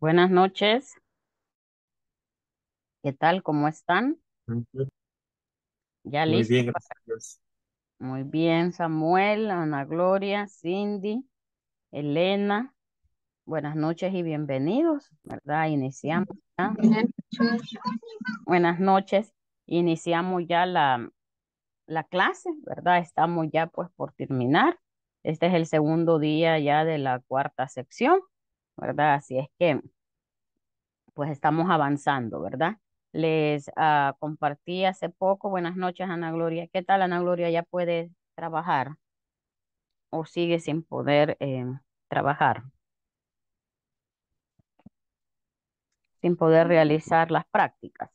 Buenas noches. ¿Qué tal? ¿Cómo están? Ya Muy bien, gracias. Muy bien, Samuel, Ana Gloria, Cindy, Elena. Buenas noches y bienvenidos, ¿verdad? Iniciamos ya. Buenas noches. Iniciamos ya la, la clase, ¿verdad? Estamos ya pues por terminar. Este es el segundo día ya de la cuarta sección. ¿verdad? Así es que, pues estamos avanzando, ¿verdad? Les ah, compartí hace poco, buenas noches Ana Gloria, ¿qué tal Ana Gloria? ¿Ya puede trabajar o sigue sin poder eh, trabajar? Sin poder realizar las prácticas.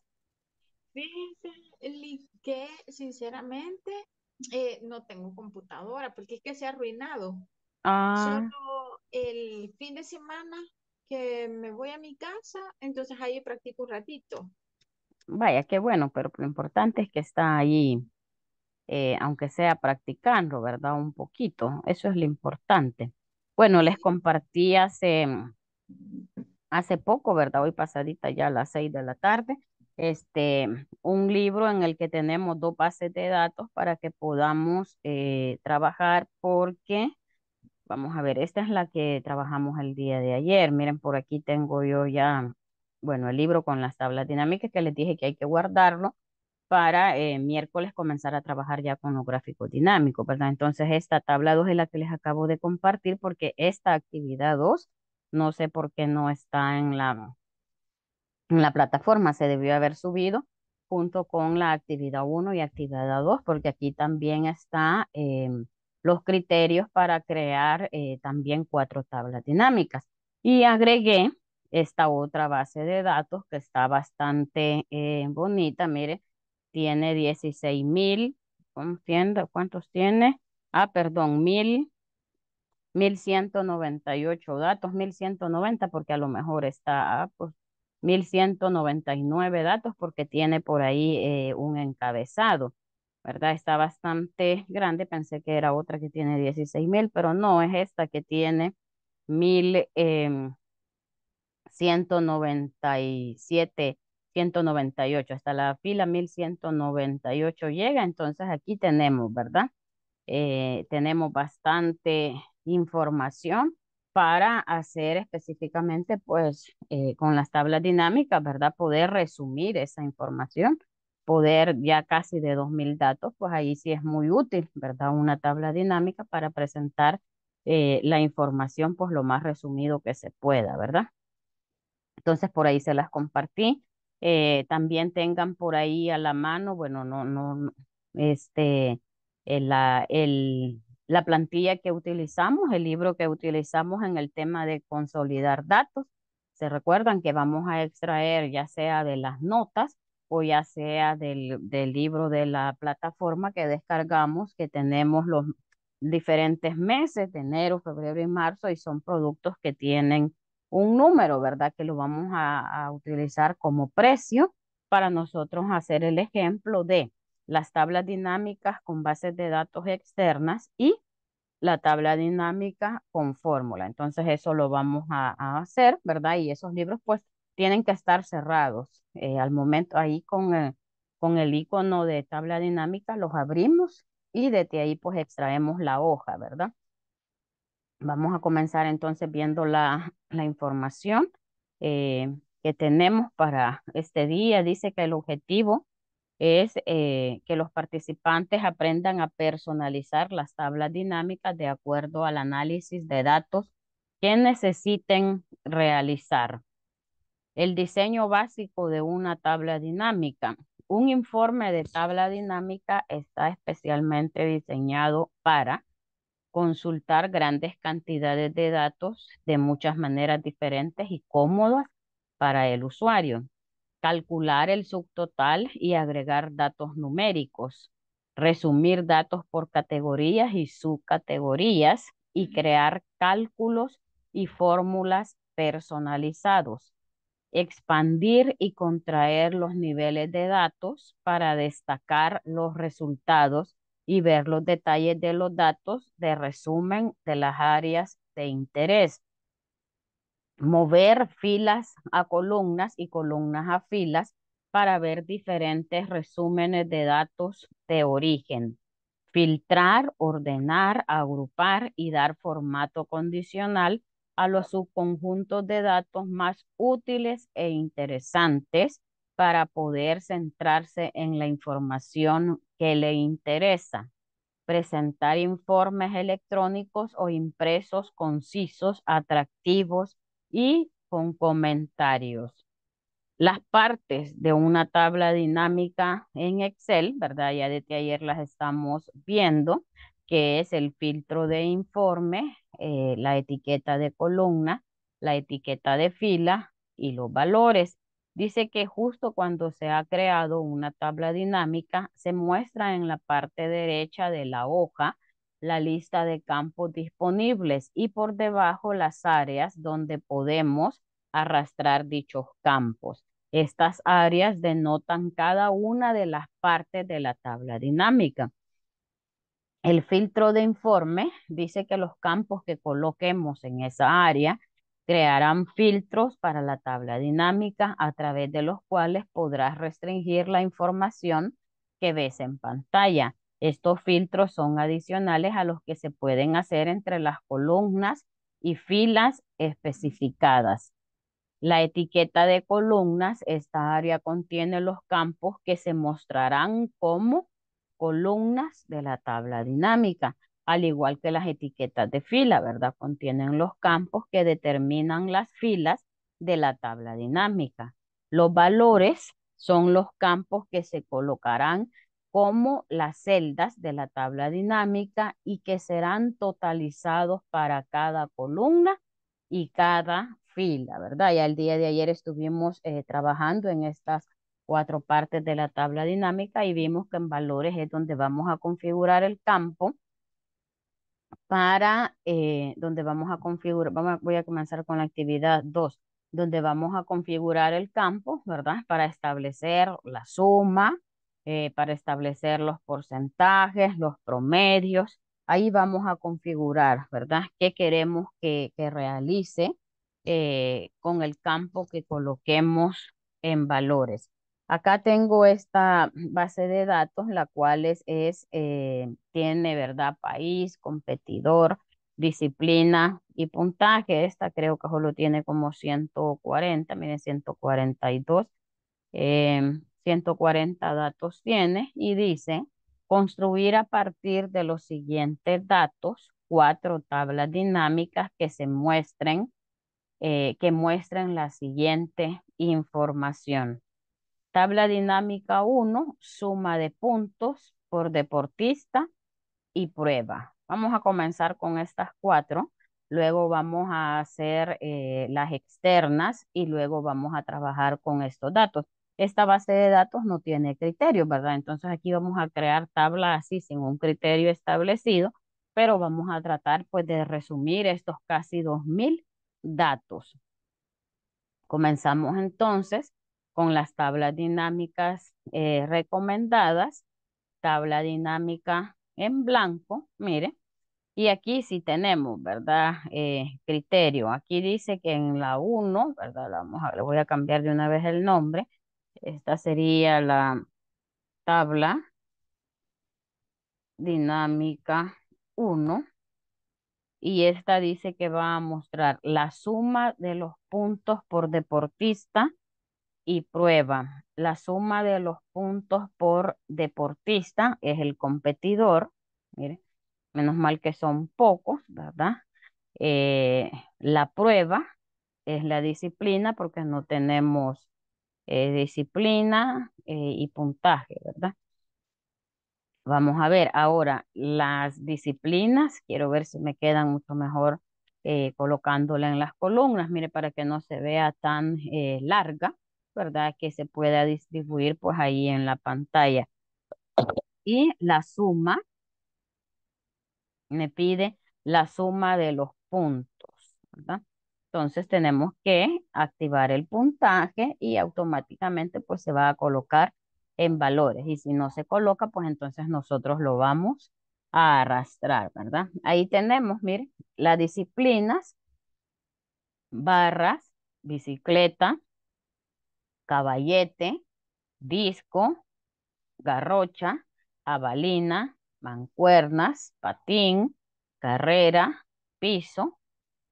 Fíjense, que sinceramente eh, no tengo computadora porque es que se ha arruinado. Ah. Solo el fin de semana que me voy a mi casa, entonces ahí practico un ratito. Vaya, qué bueno, pero lo importante es que está ahí, eh, aunque sea practicando, ¿verdad? Un poquito, eso es lo importante. Bueno, les compartí hace, poco, ¿verdad? Hoy pasadita ya a las seis de la tarde, este, un libro en el que tenemos dos bases de datos para que podamos eh, trabajar porque Vamos a ver, esta es la que trabajamos el día de ayer. Miren, por aquí tengo yo ya, bueno, el libro con las tablas dinámicas que les dije que hay que guardarlo para eh, miércoles comenzar a trabajar ya con los gráficos dinámicos, ¿verdad? Entonces esta tabla 2 es la que les acabo de compartir porque esta actividad 2, no sé por qué no está en la, en la plataforma, se debió haber subido junto con la actividad 1 y actividad 2 porque aquí también está... Em, los criterios para crear eh, también cuatro tablas dinámicas. Y agregué esta otra base de datos que está bastante eh, bonita, mire, tiene dieciséis mil, ¿cuántos tiene? Ah, perdón, mil. 1198 datos, 1190 porque a lo mejor está ah, pues, 1199 datos porque tiene por ahí eh, un encabezado. ¿verdad? Está bastante grande, pensé que era otra que tiene 16 mil, pero no, es esta que tiene 1197, 198, em, hasta la fila 1198 llega, entonces aquí tenemos, ¿verdad? Eh, tenemos bastante información para hacer específicamente, pues, eh, con las tablas dinámicas, ¿verdad? Poder resumir esa información poder ya casi de 2.000 datos, pues ahí sí es muy útil, ¿verdad? Una tabla dinámica para presentar eh, la información pues lo más resumido que se pueda, ¿verdad? Entonces por ahí se las compartí. Eh, también tengan por ahí a la mano, bueno, no, no, este, eh, la, el, la plantilla que utilizamos, el libro que utilizamos en el tema de consolidar datos. Se recuerdan que vamos a extraer ya sea de las notas ya sea del, libro de la plataforma que descargamos, que tenemos los diferentes meses de enero, febrero y marzo y son productos que tienen un número, ¿verdad? Que lo vamos a, utilizar como precio para nosotros hacer el ejemplo de las tablas dinámicas con bases de datos externas y la tabla dinámica con fórmula. Entonces eso lo vamos a, a hacer, ¿verdad? Y esos libros pues tienen que estar cerrados. Eh, al momento ahí con el, eh, con el icono de tabla dinámica los abrimos y desde ahí pues extraemos la hoja, ¿verdad? Vamos a comenzar entonces viendo la, información eh, que tenemos para este día. Dice que el objetivo es que los participantes aprendan a personalizar las tablas dinámicas de acuerdo al análisis de datos que necesiten realizar. El diseño básico de una tabla dinámica. Un informe de tabla dinámica está especialmente diseñado para consultar grandes cantidades de datos de muchas maneras diferentes y cómodas para el usuario, calcular el subtotal y agregar datos numéricos, resumir datos por categorías y subcategorías y crear cálculos y fórmulas personalizados expandir y contraer los niveles de datos para destacar los resultados y ver los detalles de los datos de resumen de las áreas de interés. Mover filas a columnas y columnas a filas para ver diferentes resúmenes de datos de origen. Filtrar, ordenar, agrupar y dar formato condicional a los subconjuntos de datos más útiles e interesantes para poder centrarse en la información que le interesa. Presentar informes electrónicos o impresos concisos, atractivos y con comentarios. Las partes de una tabla dinámica en Excel, ¿verdad? Ya desde ayer las estamos viendo, que es el filtro de informe, eh, la etiqueta de columna, la etiqueta de fila y los valores. Dice que justo cuando se ha creado una tabla dinámica, se muestra en la parte derecha de la hoja la lista de campos disponibles y por debajo las áreas donde podemos arrastrar dichos campos. Estas áreas denotan cada una de las partes de la tabla dinámica. El filtro de informe dice que los campos que coloquemos en esa área crearán filtros para la tabla dinámica a través de los cuales podrás restringir la información que ves en pantalla. Estos filtros son adicionales a los que se pueden hacer entre las columnas y filas especificadas. La etiqueta de columnas, esta área contiene los campos que se mostrarán como columnas de la tabla dinámica, al igual que las etiquetas de fila, ¿verdad? Contienen los campos que determinan las filas de la tabla dinámica. Los valores son los campos que se colocarán como las celdas de la tabla dinámica y que serán totalizados para cada columna y cada fila, ¿verdad? Ya el día de ayer estuvimos eh, trabajando en estas cuatro partes de la tabla dinámica y vimos que en valores es donde vamos a configurar el campo para eh, donde vamos a configurar, vamos voy a comenzar con la actividad 2, donde vamos a configurar el campo, ¿verdad? Para establecer la suma, eh, para establecer los porcentajes, los promedios. Ahí vamos a configurar, ¿verdad? ¿Qué queremos que, realice eh, con el campo que coloquemos en valores? Acá tengo esta base de datos, la cual es, eh, tiene, ¿verdad? País, competidor, disciplina y puntaje. Esta creo que solo tiene como 140, miren, 142. 140 datos tiene y dice construir a partir de los siguientes datos cuatro tablas dinámicas que se muestren, eh, que muestren la siguiente información. Tabla dinámica 1, suma de puntos por deportista y prueba. Vamos a comenzar con estas cuatro, luego vamos a hacer eh, las externas y luego vamos a trabajar con estos datos. Esta base de datos no tiene criterio, ¿verdad? Entonces aquí vamos a crear tabla así sin un criterio establecido, pero vamos a tratar pues de resumir estos casi 2.000 datos. Comenzamos entonces con las tablas dinámicas eh, recomendadas, tabla dinámica en blanco, mire, y aquí sí tenemos, ¿verdad? Eh, criterio, aquí dice que en la 1, ¿verdad? vamos le voy a cambiar de una vez el nombre, esta sería la tabla dinámica 1, y esta dice que va a mostrar la suma de los puntos por deportista y prueba. La suma de los puntos por deportista es el competidor. Mire, menos mal que son pocos, ¿verdad? Eh, la prueba es la disciplina porque no tenemos eh, disciplina eh, y puntaje, ¿verdad? Vamos a ver ahora las disciplinas. Quiero ver si me quedan mucho mejor colocándola en las columnas. Mire, para que no se vea tan larga. ¿verdad? Que se pueda distribuir pues ahí en la pantalla. Y la suma, me pide la suma de los puntos, ¿verdad? Entonces tenemos que activar el puntaje y automáticamente pues se va a colocar en valores. Y si no se coloca, pues entonces nosotros lo vamos a arrastrar, ¿verdad? Ahí tenemos, miren, las disciplinas, barras, bicicleta, caballete, disco, garrocha, abalina, mancuernas, patín, carrera, piso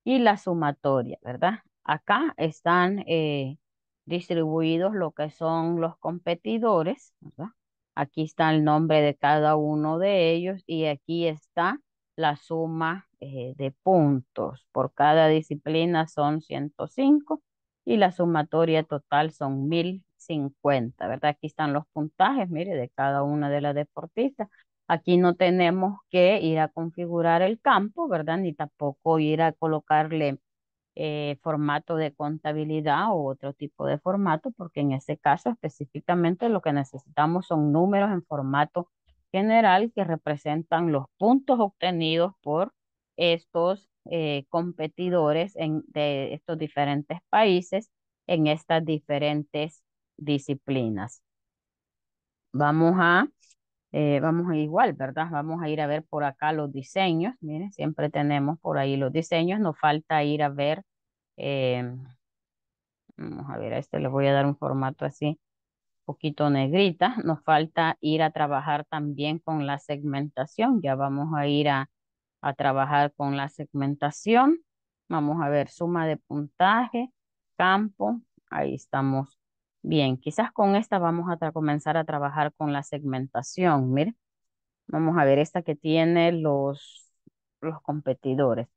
y la sumatoria, ¿verdad? Acá están eh, distribuidos lo que son los competidores, ¿verdad? Aquí está el nombre de cada uno de ellos y aquí está la suma eh, de puntos. Por cada disciplina son 105 y la sumatoria total son 1050, ¿verdad? Aquí están los puntajes, mire, de cada una de las deportistas. Aquí no tenemos que ir a configurar el campo, ¿verdad? Ni tampoco ir a colocarle eh, formato de contabilidad o otro tipo de formato, porque en ese caso específicamente lo que necesitamos son números en formato general que representan los puntos obtenidos por estos eh, competidores en, de estos diferentes países en estas diferentes disciplinas. Vamos a, eh, vamos a igual, ¿verdad? Vamos a ir a ver por acá los diseños. Miren, siempre tenemos por ahí los diseños. Nos falta ir a ver, eh, vamos a ver, a este le voy a dar un formato así, poquito negrita. Nos falta ir a trabajar también con la segmentación. Ya vamos a ir a, a trabajar con la segmentación. Vamos a ver suma de puntaje, campo, ahí estamos bien. Quizás con esta vamos a comenzar a trabajar con la segmentación, mire. Vamos a ver esta que tiene los, los competidores.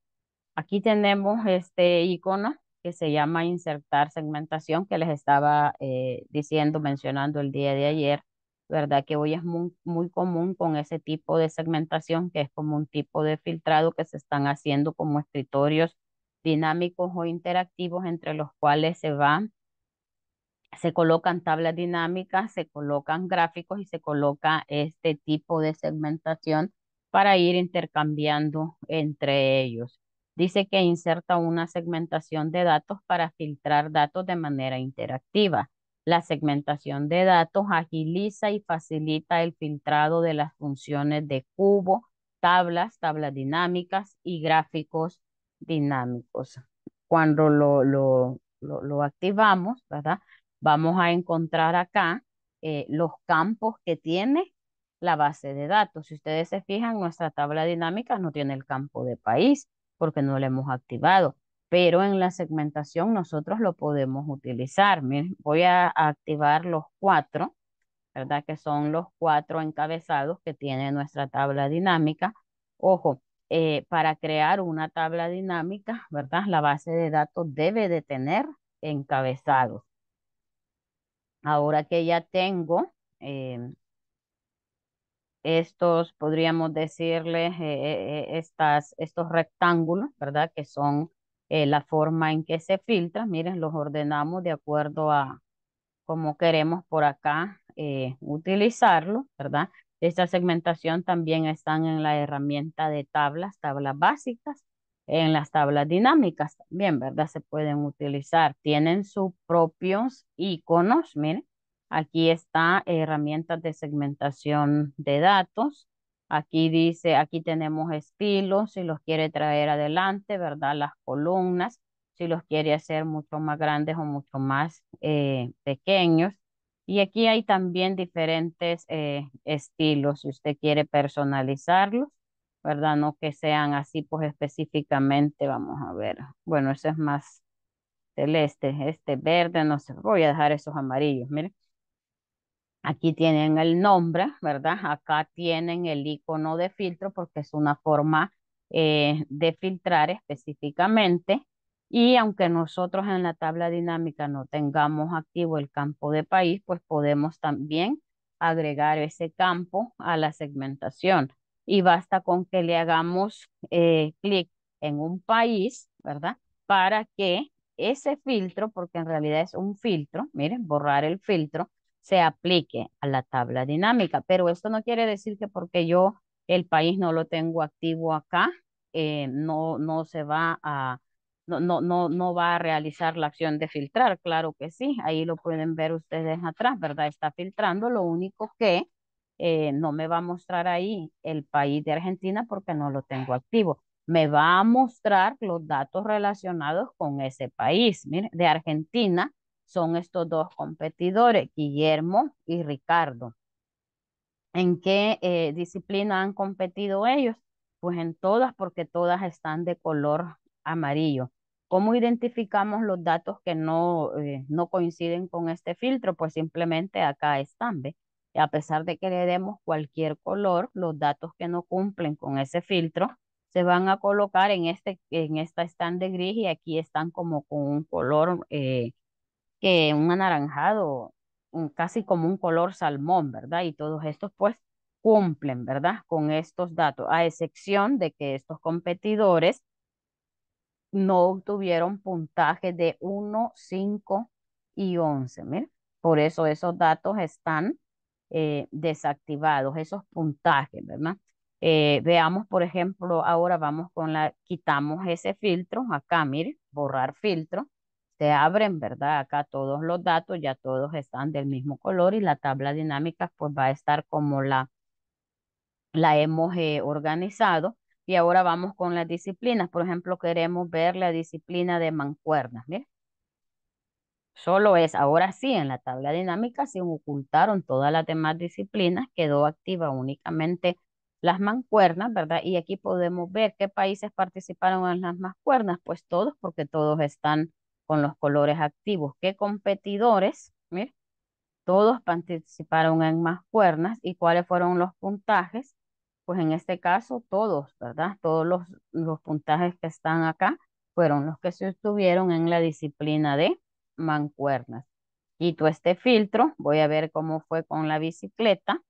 Aquí tenemos este icono que se llama insertar segmentación que les estaba eh, diciendo, mencionando el día de ayer. ¿verdad? Que hoy es muy, muy común con ese tipo de segmentación, que es como un tipo de filtrado que se están haciendo como escritorios dinámicos o interactivos entre los cuales se van, se colocan tablas dinámicas, se colocan gráficos y se coloca este tipo de segmentación para ir intercambiando entre ellos. Dice que inserta una segmentación de datos para filtrar datos de manera interactiva. La segmentación de datos agiliza y facilita el filtrado de las funciones de cubo, tablas, tablas dinámicas y gráficos dinámicos. Cuando lo, lo, activamos, ¿verdad? Vamos a encontrar acá eh, los campos que tiene la base de datos. Si ustedes se fijan, nuestra tabla dinámica no tiene el campo de país porque no lo hemos activado pero en la segmentación nosotros lo podemos utilizar. voy a activar los cuatro, ¿verdad? Que son los cuatro encabezados que tiene nuestra tabla dinámica. Ojo, eh, para crear una tabla dinámica, ¿verdad? La base de datos debe de tener encabezados. Ahora que ya tengo eh, estos, podríamos decirles, eh, estas, estos rectángulos, ¿verdad? Que son eh, la forma en que se filtra. Miren, los ordenamos de acuerdo a cómo queremos por acá eh, utilizarlo, ¿verdad? Esta segmentación también están en la herramienta de tablas, tablas básicas, en las tablas dinámicas también, ¿verdad? Se pueden utilizar. Tienen sus propios iconos, miren. Aquí está herramientas de segmentación de datos, Aquí dice, aquí tenemos estilos, si los quiere traer adelante, ¿verdad? Las columnas, si los quiere hacer mucho más grandes o mucho más eh, pequeños. Y aquí hay también diferentes eh, estilos, si usted quiere personalizarlos, ¿verdad? No que sean así, pues específicamente, vamos a ver. Bueno, ese es más celeste, este verde, no sé, voy a dejar esos amarillos, miren. Aquí tienen el nombre, ¿verdad? Acá tienen el icono de filtro porque es una forma eh, de filtrar específicamente. Y aunque nosotros en la tabla dinámica no tengamos activo el campo de país, pues podemos también agregar ese campo a la segmentación. Y basta con que le hagamos eh, clic en un país, ¿verdad? Para que ese filtro, porque en realidad es un filtro, miren, borrar el filtro, se aplique a la tabla dinámica. Pero esto no quiere decir que porque yo el país no lo tengo activo acá, eh, no, no se va a, no, no, no, va a realizar la acción de filtrar. Claro que sí, ahí lo pueden ver ustedes atrás, ¿verdad? Está filtrando, lo único que eh, no me va a mostrar ahí el país de Argentina porque no lo tengo activo. Me va a mostrar los datos relacionados con ese país. de Argentina son estos dos competidores, Guillermo y Ricardo. ¿En qué eh, disciplina han competido ellos? Pues en todas, porque todas están de color amarillo. ¿Cómo identificamos los datos que no, eh, no coinciden con este filtro? Pues simplemente acá están, Y a pesar de que le demos cualquier color, los datos que no cumplen con ese filtro se van a colocar en, este, en esta están de gris y aquí están como con un color eh, que un anaranjado, un, casi como un color salmón, ¿verdad? Y todos estos pues cumplen, ¿verdad? Con estos datos, a excepción de que estos competidores no obtuvieron puntaje de 1, 5 y 11. Miren, por eso esos datos están eh, desactivados, esos puntajes, ¿verdad? Eh, veamos, por ejemplo, ahora vamos con la, quitamos ese filtro, acá, mire, borrar filtro, se abren, ¿verdad? Acá todos los datos, ya todos están del mismo color y la tabla dinámica pues va a estar como la, la hemos eh, organizado. Y ahora vamos con las disciplinas. Por ejemplo, queremos ver la disciplina de mancuernas. bien Solo es, ahora sí, en la tabla dinámica se ocultaron todas las demás disciplinas, quedó activa únicamente las mancuernas, ¿verdad? Y aquí podemos ver qué países participaron en las mancuernas, pues todos, porque todos están con los colores activos qué competidores, todos participaron en mancuernas y cuáles fueron los puntajes, pues en este caso todos, ¿verdad? Todos los, los puntajes que están acá fueron los que se obtuvieron en la disciplina de mancuernas. Quito este filtro, voy a ver cómo fue con la bicicleta.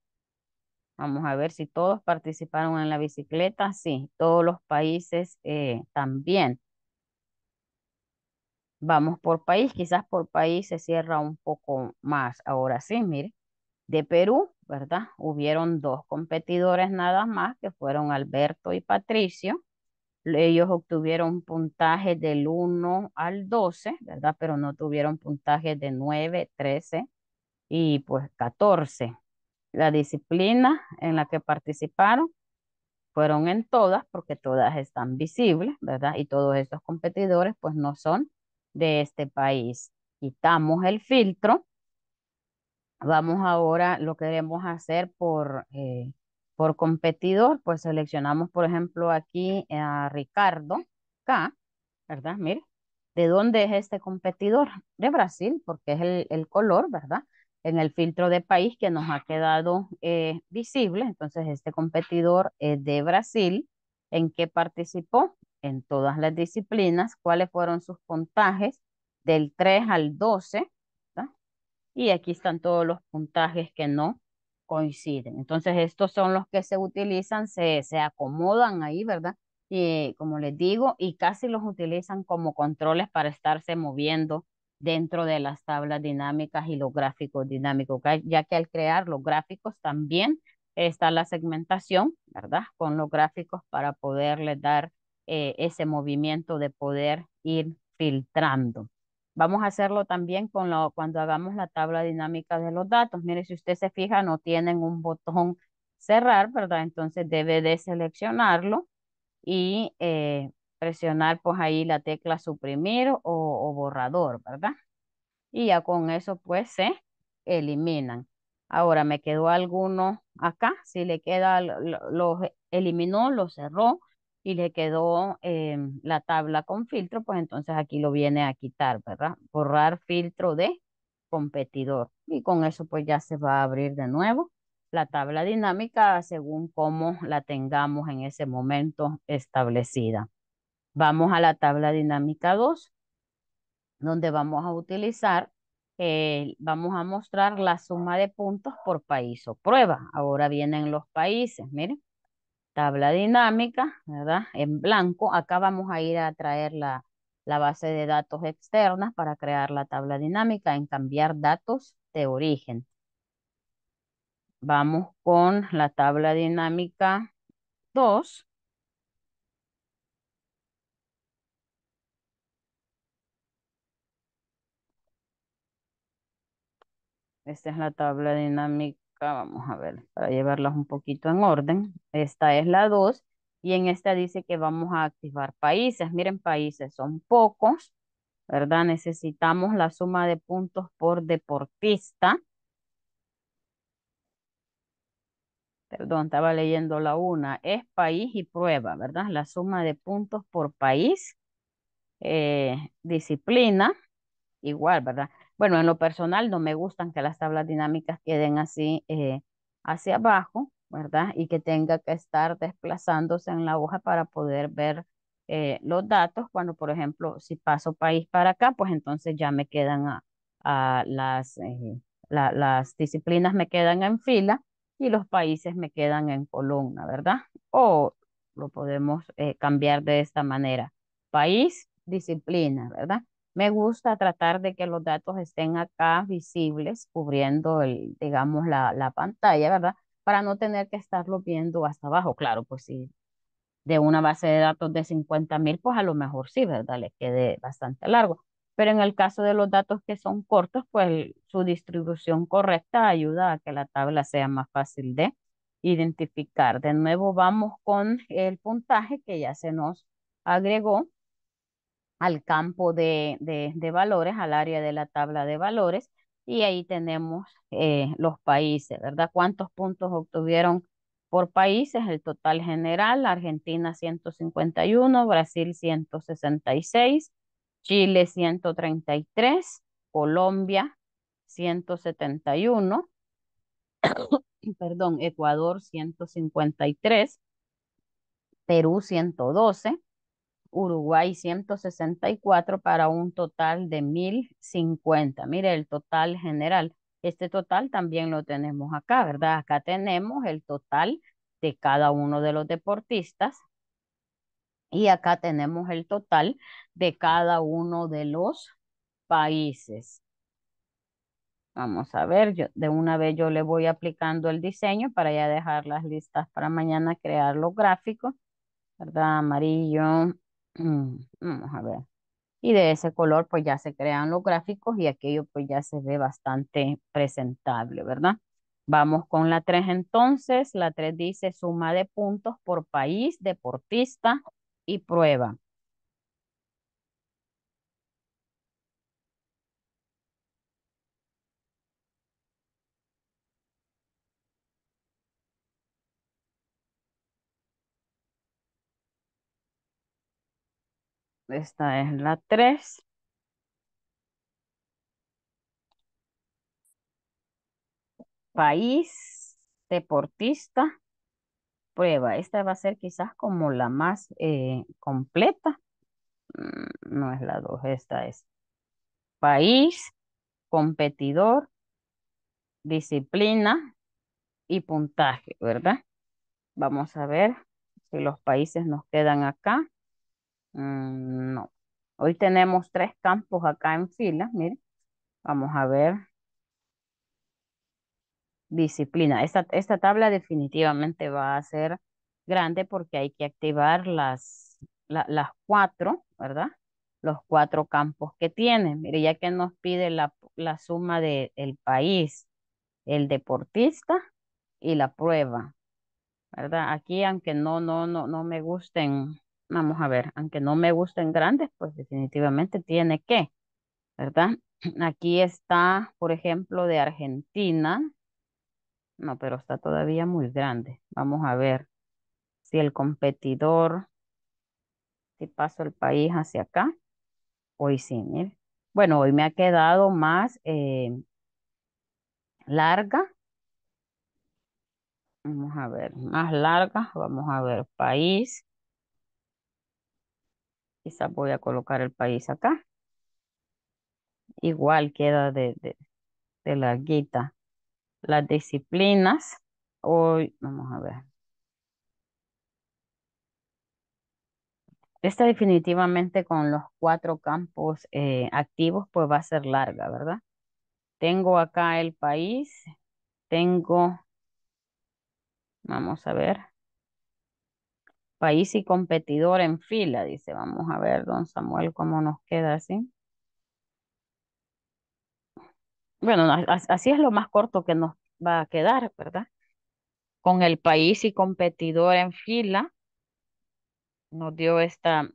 Vamos a ver si todos participaron en la bicicleta. Sí, todos los países eh, también. Vamos por país, quizás por país se cierra un poco más. Ahora sí, mire, de Perú, ¿verdad? Hubieron dos competidores nada más, que fueron Alberto y Patricio. Ellos obtuvieron puntaje del 1 al 12, ¿verdad? Pero no tuvieron puntajes de 9, 13 y pues 14. La disciplina en la que participaron fueron en todas, porque todas están visibles, ¿verdad? Y todos estos competidores pues no son de este país. Quitamos el filtro. Vamos ahora, lo queremos hacer por, eh, por competidor, pues seleccionamos, por ejemplo, aquí a Ricardo K, ¿verdad? Mire, ¿de dónde es este competidor? De Brasil, porque es el, color, ¿verdad? En el filtro de país que nos ha quedado eh, visible. Entonces, este competidor es de Brasil. ¿En qué participó? en todas las disciplinas, cuáles fueron sus puntajes del 3 al 12, ¿verdad? y aquí están todos los puntajes que no coinciden. Entonces, estos son los que se utilizan, se, se acomodan ahí, ¿verdad? Y como les digo, y casi los utilizan como controles para estarse moviendo dentro de las tablas dinámicas y los gráficos dinámicos, ya que al crear los gráficos también está la segmentación, ¿verdad? Con los gráficos para poderles dar eh, ese movimiento de poder ir filtrando. Vamos a hacerlo también con lo, cuando hagamos la tabla dinámica de los datos. Mire, si usted se fija, no tienen un botón cerrar, ¿verdad? Entonces debe de seleccionarlo y eh, presionar pues ahí la tecla suprimir o, borrador, ¿verdad? Y ya con eso pues se eliminan. Ahora me quedó alguno acá, si le queda, lo eliminó, lo cerró, y le quedó em, la tabla con filtro, pues entonces aquí lo viene a quitar, ¿verdad? Borrar filtro de competidor. Y con eso pues ya se va a abrir de nuevo la tabla dinámica según cómo la tengamos en ese momento establecida. Vamos a la tabla dinámica 2, donde vamos a utilizar, eh, vamos a mostrar la suma de puntos por país o prueba. Ahora vienen los países, miren tabla dinámica, ¿verdad? En blanco. Acá vamos a ir a traer la, la base de datos externas para crear la tabla dinámica en cambiar datos de origen. Vamos con la tabla dinámica 2. Esta es la tabla dinámica vamos a ver, para llevarlas un poquito en orden. Esta es la 2 y en esta dice que vamos a activar países. Miren, países son pocos, ¿verdad? Necesitamos la suma de puntos por deportista. Perdón, estaba leyendo la una. Es país y prueba, ¿verdad? La suma de puntos por país, eh, disciplina, igual, ¿verdad? bueno, en lo personal no me gustan que las tablas dinámicas queden así eh, hacia abajo, ¿verdad? Y que tenga que estar desplazándose en la hoja para poder ver eh, los datos. Cuando, por ejemplo, si paso país para acá, pues entonces ya me quedan a, las, eh, las disciplinas me quedan en fila y los países me quedan en columna, ¿verdad? O lo podemos cambiar de esta manera. País, disciplina, ¿verdad? Me gusta tratar de que los datos estén acá visibles, cubriendo el, digamos, la, pantalla, ¿verdad? Para no tener que estarlo viendo hasta abajo. Claro, pues si de una base de datos de 50,000, mil, pues a lo mejor sí, ¿verdad? Le quede bastante largo. Pero en el caso de los datos que son cortos, pues su distribución correcta ayuda a que la tabla sea más fácil de identificar. De nuevo vamos con el puntaje que ya se nos agregó al campo de, valores, al área de la tabla de valores, y ahí tenemos eh, los países, ¿verdad? ¿Cuántos puntos obtuvieron por países? El total general, Argentina 151, Brasil 166, Chile 133, Colombia 171, perdón, Ecuador 153, Perú 112, Uruguay 164 para un total de 1050. Mire el total general. Este total también lo tenemos acá, ¿verdad? Acá tenemos el total de cada uno de los deportistas y acá tenemos el total de cada uno de los países. Vamos a ver, yo, de una vez yo le voy aplicando el diseño para ya dejar las listas para mañana crear los gráficos. ¿Verdad? Amarillo, Mm, vamos a ver. Y de ese color pues ya se crean los gráficos y aquello pues ya se ve bastante presentable, ¿verdad? Vamos con la 3 entonces. La 3 dice suma de puntos por país, deportista y prueba. Esta es la 3. País, deportista, prueba. Esta va a ser quizás como la más eh, completa. Mm, no es la 2, esta es. País, competidor, disciplina y puntaje, ¿verdad? Vamos a ver si los países nos quedan acá. Mm, no. Hoy tenemos tres campos acá en fila, miren. Vamos a ver. Disciplina. Esta, esta tabla definitivamente va a ser grande porque hay que activar las, las cuatro, ¿verdad? Los cuatro campos que tiene. Mire, ya que nos pide la, la suma del el país, el deportista y la prueba, ¿verdad? Aquí, aunque no, no, no, no me gusten vamos a ver, aunque no me gusten grandes, pues definitivamente tiene que, ¿verdad? Aquí está, por ejemplo, de Argentina. No, pero está todavía muy grande. Vamos a ver si el competidor, si paso el país hacia acá. Hoy sí, miren. Bueno, hoy me ha quedado más eh, larga. Vamos a ver, más larga. Vamos a ver, país. Quizás voy a colocar el país acá. Igual queda de, de, larguita. Las disciplinas. Hoy, vamos a ver. Esta definitivamente con los cuatro campos eh, activos pues va a ser larga, ¿verdad? Tengo acá el país, tengo, vamos a ver, país y competidor en fila, dice. Vamos a ver, don Samuel, cómo nos queda así. Bueno, así es lo más corto que nos va a quedar, ¿verdad? Con el país y competidor en fila, nos dio esta,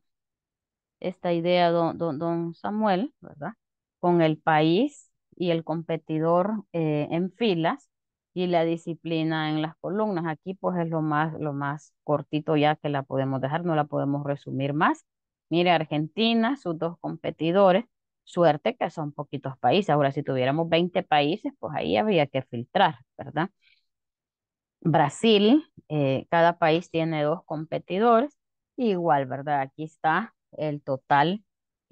esta idea don, Samuel, ¿verdad? Con el país y el competidor eh, en filas, y la disciplina en las columnas. Aquí pues es lo más, lo más cortito ya que la podemos dejar, no la podemos resumir más. Mire, Argentina, sus dos competidores, suerte que son poquitos países. Ahora, si tuviéramos 20 países, pues ahí habría que filtrar, ¿verdad? Brasil, eh, cada país tiene dos competidores, igual, ¿verdad? Aquí está el total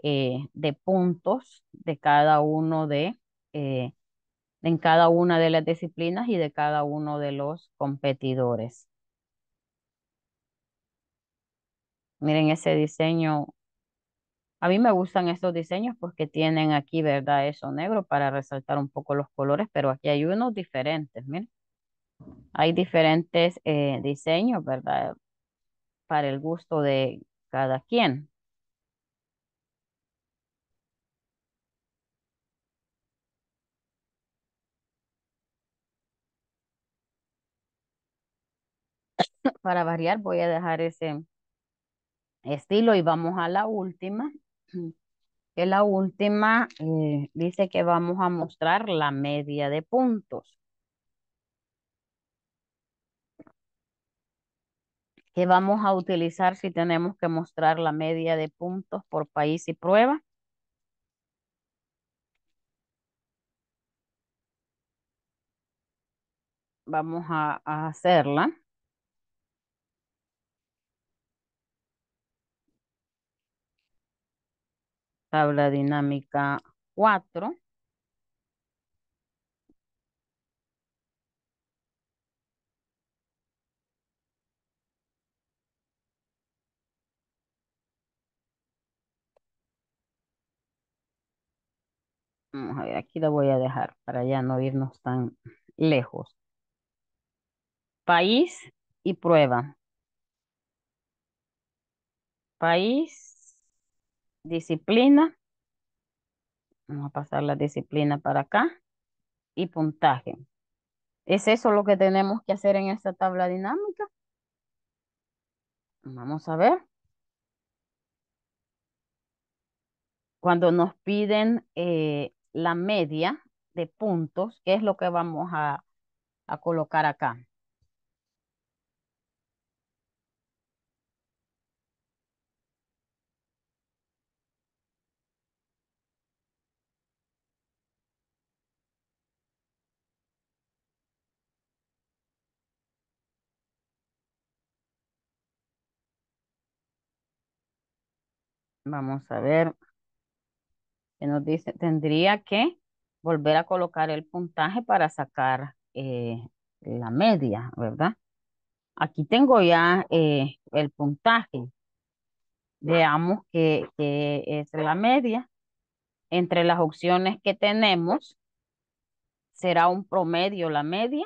eh, de puntos de cada uno de eh, en cada una de las disciplinas y de cada uno de los competidores. Miren ese diseño. A mí me gustan estos diseños porque tienen aquí, ¿verdad? Eso negro para resaltar un poco los colores, pero aquí hay unos diferentes, miren. Hay diferentes eh, diseños, ¿verdad? Para el gusto de cada quien. para variar voy a dejar ese estilo y vamos a la última. Que la última eh, dice que vamos a mostrar la media de puntos. que vamos a utilizar si tenemos que mostrar la media de puntos por país y prueba. Vamos a hacerla. Tabla dinámica 4. aquí lo voy a dejar para ya no irnos tan lejos. País y prueba. País disciplina. Vamos a pasar la disciplina para acá. Y puntaje. ¿Es eso lo que tenemos que hacer en esta tabla dinámica? Vamos a ver. Cuando nos piden eh, la media de puntos, ¿qué es lo que vamos a colocar acá? Vamos a ver. Que nos dice, tendría que volver a colocar el puntaje para sacar eh, la media, ¿verdad? Aquí tengo ya eh, el puntaje. Veamos que, que es la media. Entre las opciones que tenemos, ¿será un promedio la media?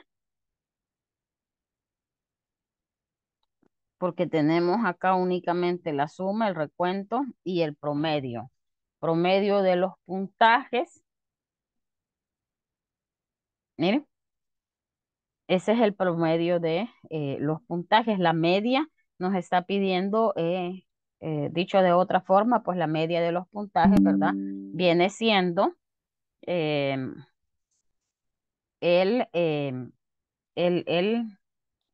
porque tenemos acá únicamente la suma, el recuento y el promedio. Promedio de los puntajes. Miren, ese es el promedio de eh, los puntajes. La media nos está pidiendo, eh, eh, dicho de otra forma, pues la media de los puntajes, ¿verdad? Viene siendo em, el, em, el, el,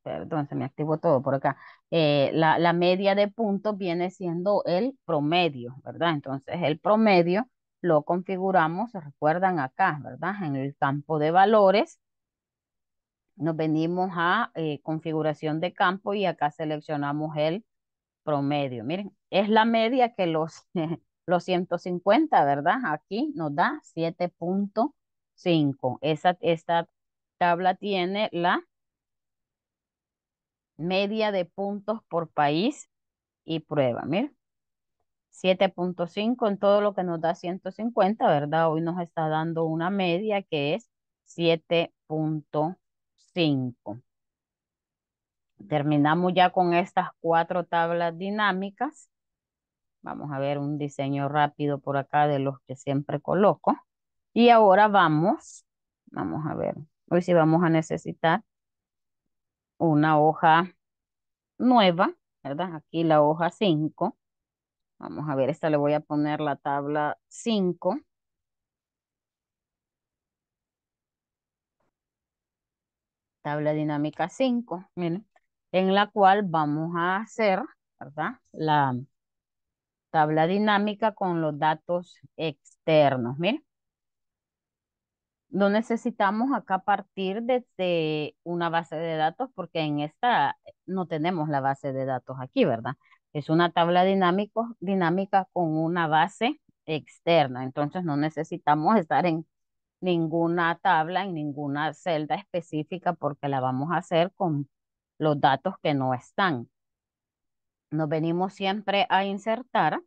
perdón, se me activó todo por acá. Eh, la, la, media de puntos viene siendo el promedio, ¿verdad? Entonces el promedio lo configuramos, recuerdan acá, ¿verdad? En el campo de valores, nos venimos a eh, configuración de campo y acá seleccionamos el promedio. Miren, es la media que los, los 150, ¿verdad? Aquí nos da 7.5. esta tabla tiene la media de puntos por país y prueba, mira. 7.5 en todo lo que nos da 150, ¿verdad? Hoy nos está dando una media que es 7.5. Terminamos ya con estas cuatro tablas dinámicas. Vamos a ver un diseño rápido por acá de los que siempre coloco. Y ahora vamos, vamos a ver, hoy sí vamos a necesitar una hoja nueva, ¿verdad? Aquí la hoja 5. Vamos a ver, esta le voy a poner la tabla 5. Tabla dinámica 5, miren, en la cual vamos a hacer, ¿verdad? La tabla dinámica con los datos externos, miren no necesitamos acá partir desde una base de datos porque en esta eh, no tenemos la base de datos aquí, ¿verdad? Es una tabla dinámico, dinámica con una base externa, entonces no necesitamos estar en ninguna tabla, en ninguna celda específica porque la vamos a hacer con los datos que no están. Nos venimos siempre a insertar.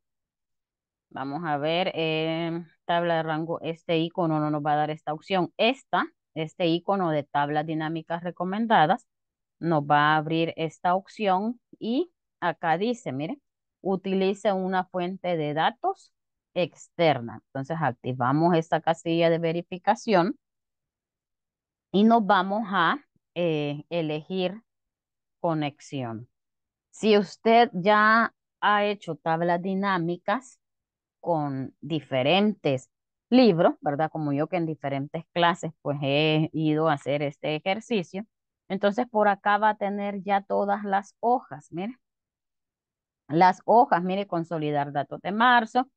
Vamos a ver... Eh, tabla de rango, este icono no nos va a dar esta opción. Esta, este icono de tablas dinámicas recomendadas, nos va a abrir esta opción y acá dice, mire, utilice una fuente de datos externa. Entonces activamos esta casilla de verificación y nos vamos a eh, elegir conexión. Si usted ya ha hecho tablas dinámicas, con diferentes libros, ¿verdad? Como yo que en diferentes clases pues he ido a hacer este ejercicio. Entonces por acá va a tener ya todas las hojas, mire. Las hojas, mire, consolidar datos de marzo,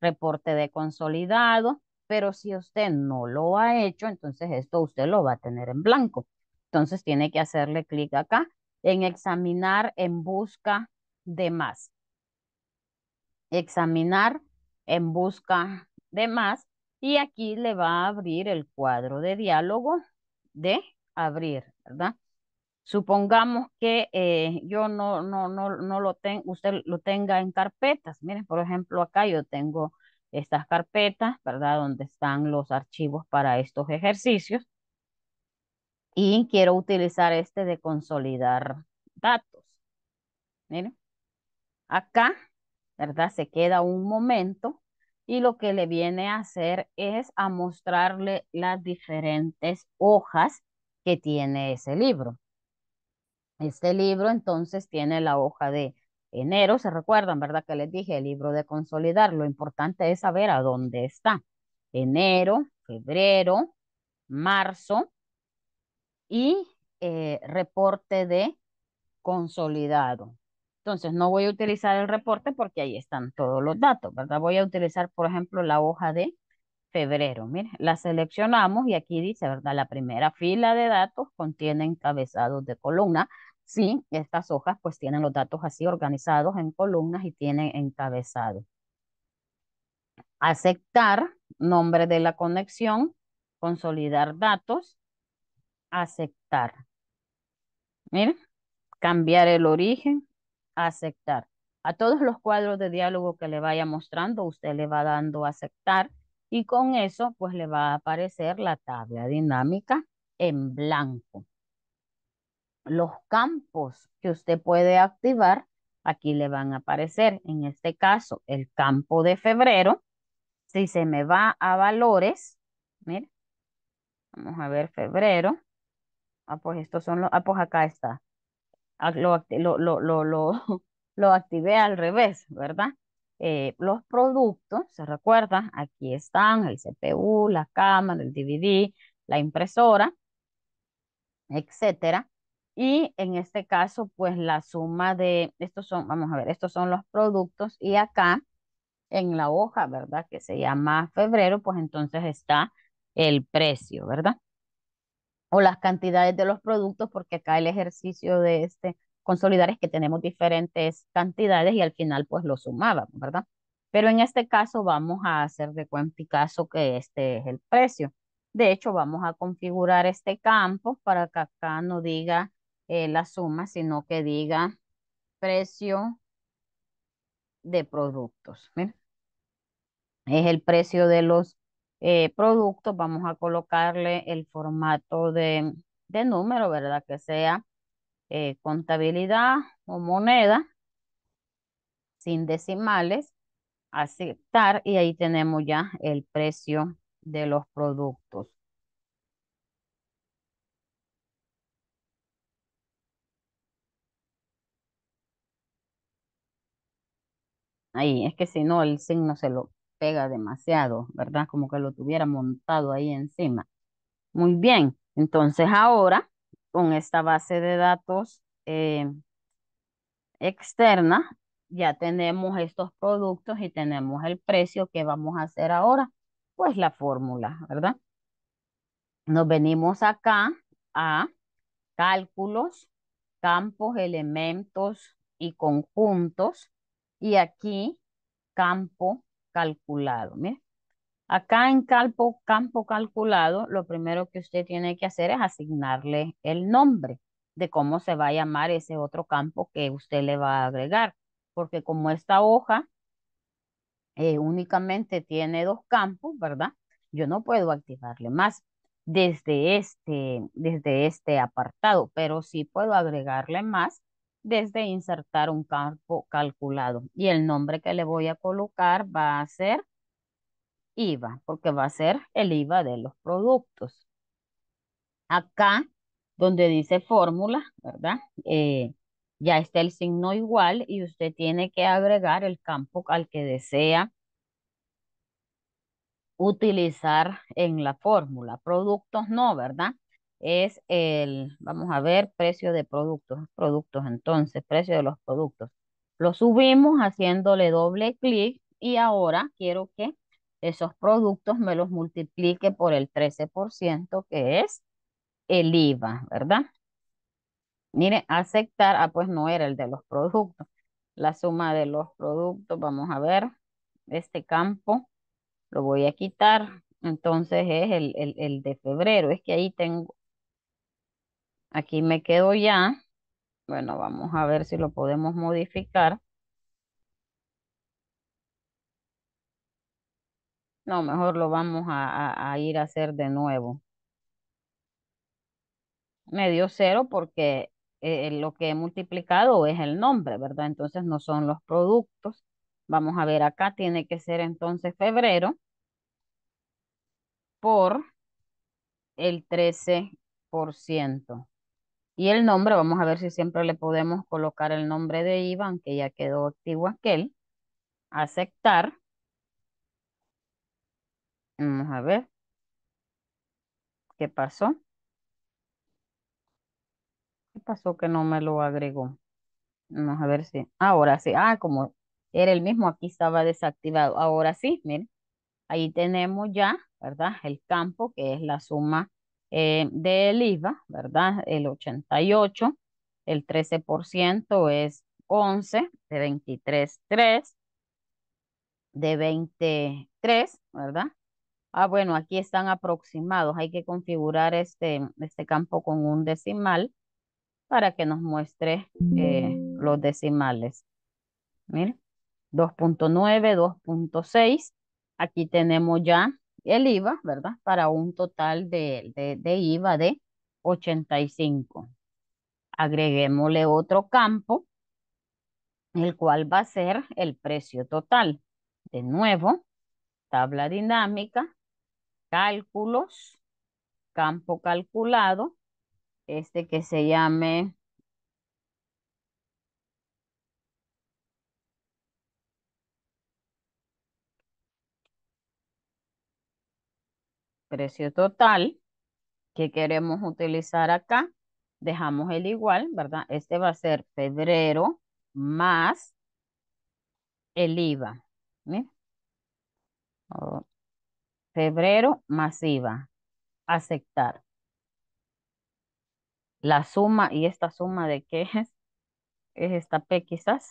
reporte de consolidado, pero si usted no lo ha hecho, entonces esto usted lo va a tener en blanco. Entonces tiene que hacerle clic acá en examinar en busca de más. Examinar en busca de más y aquí le va a abrir el cuadro de diálogo de abrir, ¿verdad? Supongamos que eh, yo no, no, no, no lo tengo, usted lo tenga en carpetas. Miren, por ejemplo, acá yo tengo estas carpetas, ¿verdad? Donde están los archivos para estos ejercicios. Y quiero utilizar este de consolidar datos. Miren, acá ¿verdad? Se queda un momento y lo que le viene a hacer es a mostrarle las diferentes hojas que tiene ese libro. Este libro entonces tiene la hoja de enero, se recuerdan, ¿verdad? Que les dije, el libro de consolidar, lo importante es saber a dónde está. Enero, febrero, marzo y eh, reporte de consolidado. Entonces, no voy a utilizar el reporte porque ahí están todos los datos, ¿verdad? Voy a utilizar, por ejemplo, la hoja de febrero. Mire, la seleccionamos y aquí dice, ¿verdad? La primera fila de datos contiene encabezados de columna. Sí, estas hojas pues tienen los datos así organizados en columnas y tienen encabezado. Aceptar, nombre de la conexión, consolidar datos, aceptar. Miren, cambiar el origen, aceptar. A todos los cuadros de diálogo que le vaya mostrando, usted le va dando aceptar y con eso pues le va a aparecer la tabla dinámica en blanco. Los campos que usted puede activar, aquí le van a aparecer. En este caso, el campo de febrero. Si se me va a valores, mire, vamos a ver febrero. Ah, pues estos son los, ah, pues acá está lo, lo, activé al revés, ¿verdad? Eh, los productos, ¿se recuerda? Aquí están el CPU, la cámara, el DVD, la impresora, etcétera. Y en este caso, pues la suma de, estos son, vamos a ver, estos son los productos y acá en la hoja, ¿verdad? Que se llama febrero, pues entonces está el precio, ¿verdad? o las cantidades de los productos, porque acá el ejercicio de este consolidar es que tenemos diferentes cantidades y al final pues lo sumábamos, ¿verdad? Pero en este caso vamos a hacer de cuenta y que este es el precio. De hecho, vamos a configurar este campo para que acá no diga eh, la suma, sino que diga precio de productos. Es el precio de los eh, productos, vamos a colocarle el formato de, de número, ¿verdad? Que sea eh, contabilidad o moneda sin decimales, aceptar y ahí tenemos ya el precio de los productos. Ahí, es que si no, el signo se lo, pega demasiado, ¿verdad? Como que lo tuviera montado ahí encima. Muy bien, entonces ahora con esta base de datos eh, externa ya tenemos estos productos y tenemos el precio que vamos a hacer ahora, pues la fórmula, ¿verdad? Nos venimos acá a cálculos, campos, elementos y conjuntos y aquí campo calculado. Acá en campo, campo calculado, lo primero que usted tiene que hacer es asignarle el nombre de cómo se va a llamar ese otro campo que usted le va a agregar. Porque como esta hoja eh, únicamente tiene dos campos, ¿verdad? Yo no puedo activarle más desde este, desde este apartado, pero sí puedo agregarle más desde insertar un campo calculado. Y el nombre que le voy a colocar va a ser IVA, porque va a ser el IVA de los productos. Acá, donde dice fórmula, ¿verdad? Eh, ya está el signo igual y usted tiene que agregar el campo al que desea utilizar en la fórmula. Productos no, ¿verdad? es el, vamos a ver, precio de productos, productos entonces, precio de los productos. Lo subimos haciéndole doble clic y ahora quiero que esos productos me los multiplique por el 13% que es el IVA, ¿verdad? Mire, aceptar, ah, pues no era el de los productos. La suma de los productos, vamos a ver, este campo lo voy a quitar, entonces es el, el de febrero, es que ahí tengo, Aquí me quedo ya. Bueno, vamos a ver si lo podemos modificar. No, mejor lo vamos a, ir a hacer de nuevo. Me dio cero porque eh, eh, lo que he multiplicado es el nombre, ¿verdad? Entonces no son los productos. Vamos a ver acá, tiene que ser entonces febrero por el 13%. Y el nombre, vamos a ver si siempre le podemos colocar el nombre de Iván, que ya quedó activo aquel. Aceptar. Vamos a ver. ¿Qué pasó? ¿Qué pasó que no me lo agregó? Vamos a ver si. Ahora sí. Ah, como era el mismo, aquí estaba desactivado. Ahora sí, miren. Ahí tenemos ya, ¿verdad? El campo que es la suma eh, del IVA, ¿verdad? El 88, el 13% es 11, de 23, 3, de 23, ¿verdad? Ah, bueno, aquí están aproximados. Hay que configurar este, este campo con un decimal para que nos muestre eh, los decimales. Miren, 2.9, 2.6. Aquí tenemos ya el IVA, ¿verdad? Para un total de, de, de IVA de 85. Agreguémosle otro campo, el cual va a ser el precio total. De nuevo, tabla dinámica, cálculos, campo calculado, este que se llame precio total que queremos utilizar acá, dejamos el igual, ¿verdad? Este va a ser febrero más el IVA. Oh, febrero más IVA. Aceptar. La suma, ¿y esta suma de qué es? Es esta P quizás.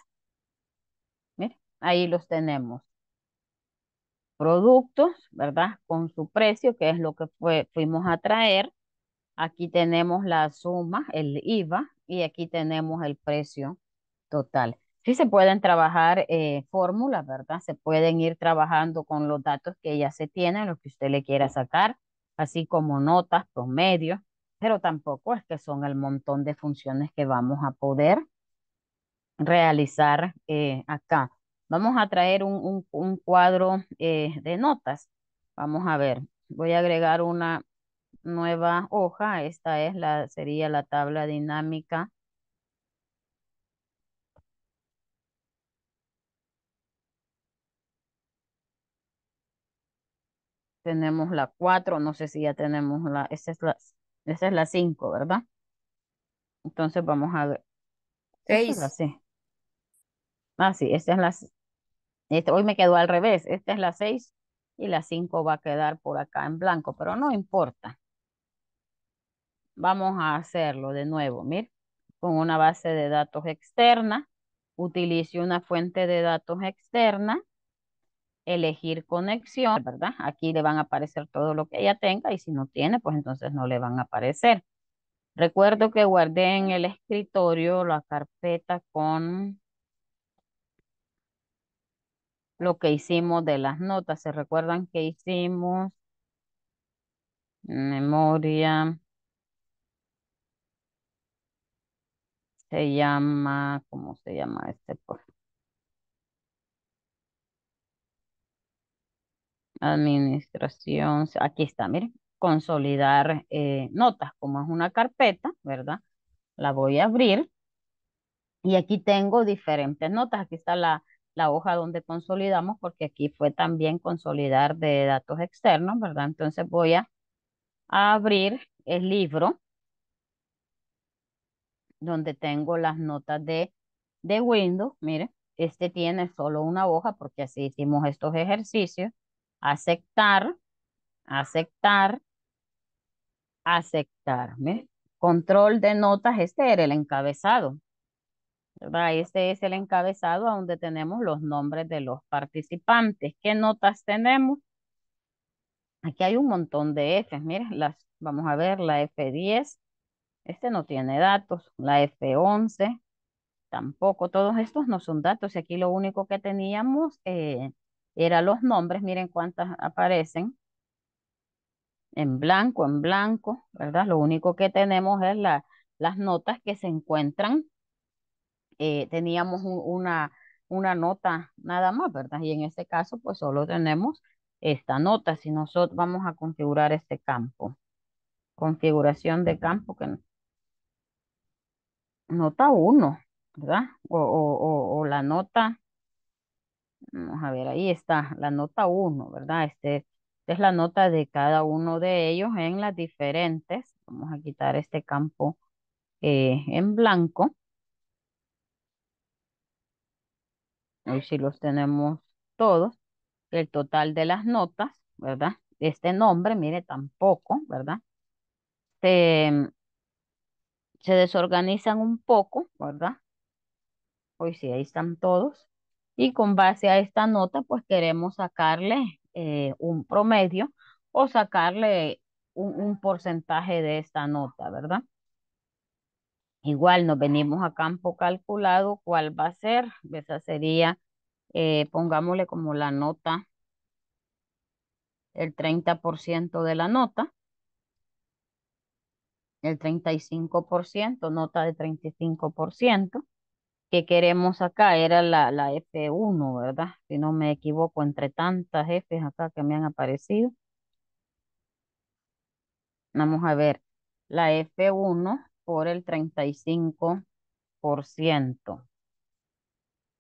ahí los tenemos productos, ¿verdad? Con su precio, que es lo que fuimos a traer. Aquí tenemos la suma, el IVA, y aquí tenemos el precio total. Sí se pueden trabajar eh, fórmulas, ¿verdad? Se pueden ir trabajando con los datos que ya se tienen, lo que usted le quiera sacar, así como notas, promedios, pero tampoco es que son el montón de funciones que vamos a poder realizar eh, acá. Vamos a traer un, un, cuadro eh, de notas. Vamos a ver, voy a agregar una nueva hoja. Esta es la, sería la tabla dinámica. Tenemos la 4, no sé si ya tenemos la, Esa es la, esa es la 5, ¿verdad? Entonces vamos a ver. 6. Ah, sí, esta es la, este, hoy me quedó al revés. Esta es la 6 y la 5 va a quedar por acá en blanco, pero no importa. Vamos a hacerlo de nuevo, Miren. con una base de datos externa. Utilice una fuente de datos externa. Elegir conexión, ¿verdad? Aquí le van a aparecer todo lo que ella tenga y si no tiene, pues entonces no le van a aparecer. Recuerdo que guardé en el escritorio la carpeta con lo que hicimos de las notas. ¿Se recuerdan que hicimos? Memoria. Se llama, ¿cómo se llama este? Por? Administración. Aquí está, miren. Consolidar eh, notas, como es una carpeta, ¿verdad? La voy a abrir. Y aquí tengo diferentes notas. Aquí está la la hoja donde consolidamos, porque aquí fue también consolidar de datos externos, ¿verdad? Entonces voy a abrir el libro donde tengo las notas de, de Windows. Mire, este tiene solo una hoja porque así hicimos estos ejercicios. Aceptar, aceptar, aceptar. control de notas, este era el encabezado. Este es el encabezado donde tenemos los nombres de los participantes. ¿Qué notas tenemos? Aquí hay un montón de Fs, miren, las, vamos a ver, la F10, este no tiene datos, la F11, tampoco, todos estos no son datos, y aquí lo único que teníamos eh, eran era los nombres, miren cuántas aparecen, en blanco, en blanco, ¿verdad? Lo único que tenemos es las notas que se encuentran eh, teníamos una, una nota nada más, ¿verdad? Y en este caso, pues solo tenemos esta nota. Si nosotros vamos a configurar este campo, configuración de campo que nota 1, ¿verdad? O, la nota, vamos a ver, ahí está, la nota 1, ¿verdad? Este, esta es la nota de cada uno de ellos en las diferentes. Vamos a quitar este campo eh, en blanco Hoy sí los tenemos todos. El total de las notas, ¿verdad? Este nombre, mire, tampoco, ¿verdad? Em, se, desorganizan un poco, ¿verdad? Hoy sí, ahí están todos. Y con base a esta nota, pues queremos sacarle eh, un promedio o sacarle un porcentaje de esta nota, ¿verdad? Igual nos venimos a campo calculado cuál va a ser. Esa sería, eh, pongámosle como la nota, el 30% de la nota. El 35%, nota de 35%, que queremos acá, era la, la F1, ¿verdad? Si no me equivoco, entre tantas Fs acá que me han aparecido. Vamos a ver, la F1 por el 35%.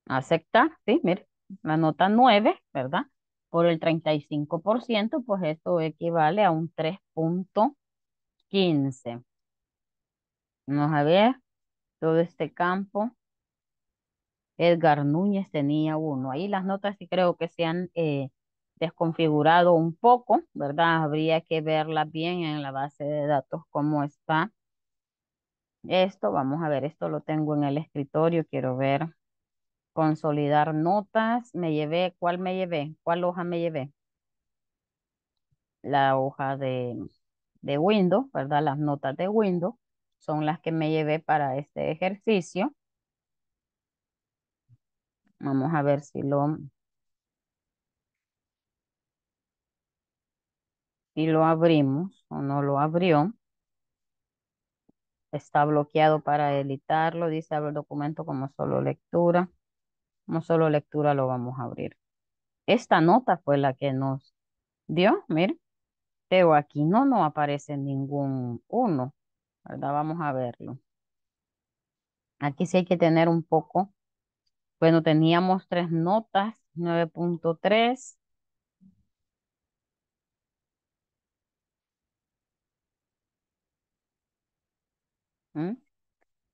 ¿Acepta? Sí, mire, la nota 9, ¿verdad? Por el 35%, pues esto equivale a un 3.15. Vamos a ver todo este campo. Edgar Núñez tenía uno. Ahí las notas sí creo que se han eh, desconfigurado un poco, ¿verdad? Habría que verlas bien en la base de datos cómo está esto, vamos a ver, esto lo tengo en el escritorio, quiero ver. Consolidar notas, me llevé, ¿cuál me llevé? ¿Cuál hoja me llevé? La hoja de, de Windows, ¿verdad? Las notas de Windows son las que me llevé para este ejercicio. Vamos a ver si lo, si lo abrimos o no lo abrió está bloqueado para editarlo. Dice abrir el documento como solo lectura. Como solo lectura lo vamos a abrir. Esta nota fue la que nos dio, mire. Pero aquí no no aparece ningún uno, ¿verdad? Vamos a verlo. Aquí sí hay que tener un poco. Bueno, teníamos tres notas, 9.3,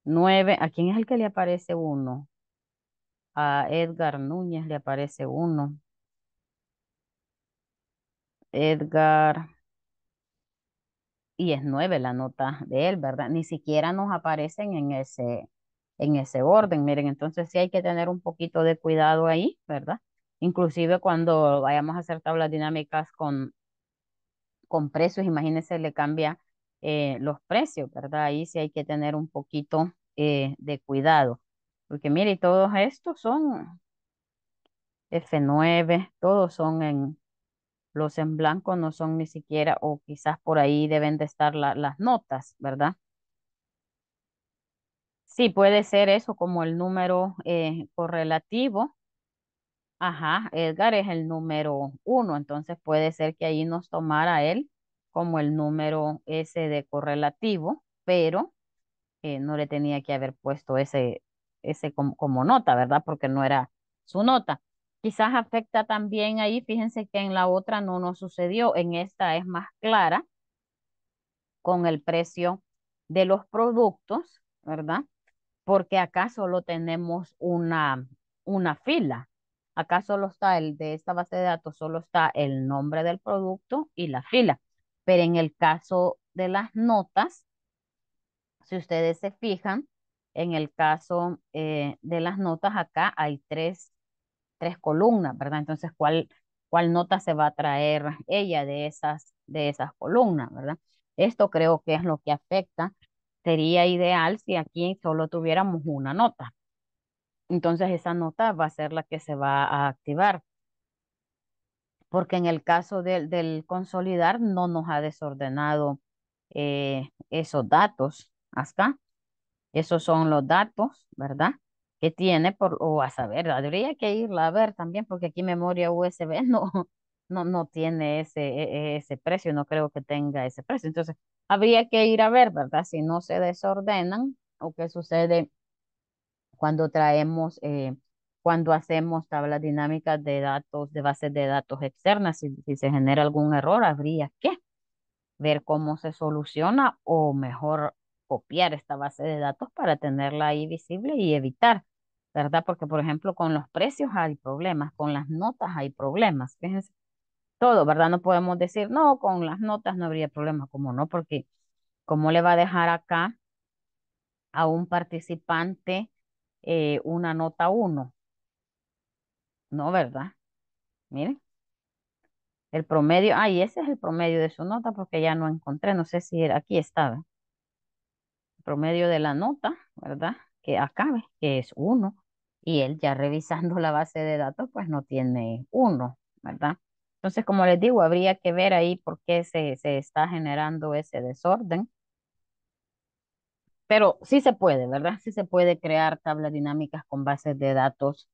9, ¿Mm? ¿a quién es el que le aparece uno? A Edgar Núñez le aparece uno. Edgar. Y es nueve la nota de él, ¿verdad? Ni siquiera nos aparecen en ese, en ese orden. Miren, entonces sí hay que tener un poquito de cuidado ahí, ¿verdad? Inclusive cuando vayamos a hacer tablas dinámicas con, con precios, imagínense, le cambia eh, los precios, ¿verdad? Ahí sí hay que tener un poquito eh, de cuidado, porque mire, todos estos son F9, todos son en, los en blanco no son ni siquiera, o quizás por ahí deben de estar las notas, ¿verdad? Sí, puede ser eso como el número eh, correlativo. Ajá, Edgar es el número uno, entonces puede ser que ahí nos tomara él como el número ese de correlativo, pero eh, no le tenía que haber puesto ese, ese como, nota, ¿verdad? Porque no era su nota. Quizás afecta también ahí, fíjense que en la otra no nos sucedió, en esta es más clara con el precio de los productos, ¿verdad? Porque acá solo tenemos una, una fila. Acá solo está el de esta base de datos, solo está el nombre del producto y la fila. Pero en el caso de las notas, si ustedes se fijan, en el caso eh, de las notas acá hay tres, columnas, ¿verdad? Entonces, ¿cuál, ¿cuál nota se va a traer ella de esas, de esas columnas, ¿verdad? Esto creo que es lo que afecta. Sería ideal si aquí solo tuviéramos una nota. Entonces, esa nota va a ser la que se va a activar porque en el caso del, del consolidar no nos ha desordenado eh, esos datos acá. Esos son los datos, ¿verdad? Que tiene, por, o a saber, habría que irla a ver también, porque aquí memoria USB no, no, no tiene ese, e, e, ese precio, no creo que tenga ese precio. Entonces, habría que ir a ver, ¿verdad? Si no se desordenan o qué sucede cuando traemos eh, cuando hacemos tablas dinámicas de datos, de bases de datos externas, si, se genera algún error, habría que ver cómo se soluciona o mejor copiar esta base de datos para tenerla ahí visible y evitar, ¿verdad? Porque, por ejemplo, con los precios hay problemas, con las notas hay problemas, fíjense, todo, ¿verdad? No podemos decir, no, con las notas no habría problema, ¿cómo no? Porque, ¿cómo le va a dejar acá a un participante eh, una nota 1? No, ¿verdad? Miren. El promedio, ay, ah, ese es el promedio de su nota porque ya no encontré, no sé si aquí estaba. El promedio de la nota, ¿verdad? Que acabe, que es uno. Y él ya revisando la base de datos, pues no tiene uno, ¿verdad? Entonces, como les digo, habría que ver ahí por qué se, se está generando ese desorden. Pero sí se puede, ¿verdad? Sí se puede crear tablas dinámicas con bases de datos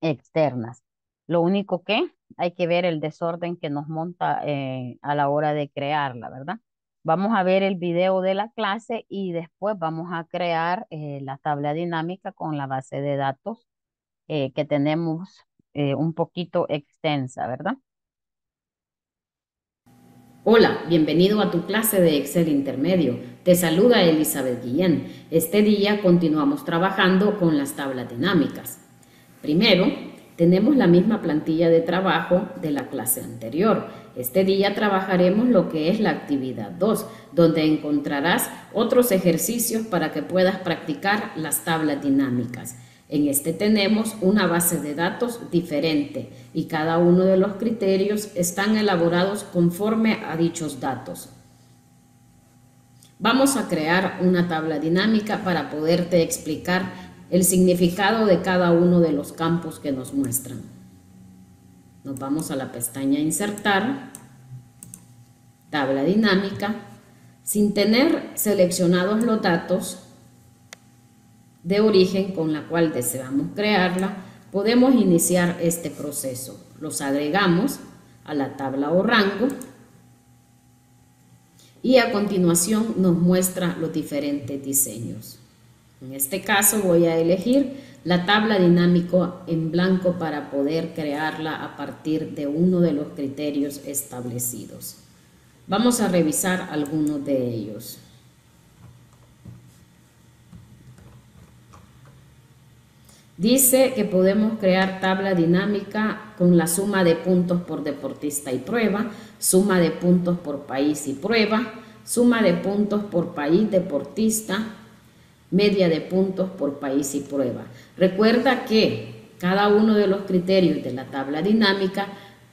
externas. Lo único que hay que ver el desorden que nos monta eh, a la hora de crearla, ¿verdad? Vamos a ver el video de la clase y después vamos a crear eh, la tabla dinámica con la base de datos eh, que tenemos un poquito extensa, ¿verdad? Hola, bienvenido a tu clase de Excel Intermedio. Te saluda Elizabeth Guillén. Este día continuamos trabajando con las tablas dinámicas. Primero, tenemos la misma plantilla de trabajo de la clase anterior. Este día trabajaremos lo que es la actividad 2, donde encontrarás otros ejercicios para que puedas practicar las tablas dinámicas. En este tenemos una base de datos diferente y cada uno de los criterios están elaborados conforme a dichos datos. Vamos a crear una tabla dinámica para poderte explicar el significado de cada uno de los campos que nos muestran. Nos vamos a la pestaña Insertar, Tabla Dinámica. Sin tener seleccionados los datos de origen con la cual deseamos crearla, podemos iniciar este proceso. Los agregamos a la tabla o rango y a continuación nos muestra los diferentes diseños. En este caso voy a elegir la tabla dinámico en blanco para poder crearla a partir de uno de los criterios establecidos. Vamos a revisar algunos de ellos. Dice que podemos crear tabla dinámica con la suma de puntos por deportista y prueba, suma de puntos por país y prueba, suma de puntos por país deportista, media de puntos por país y prueba. Recuerda que cada uno de los criterios de la tabla dinámica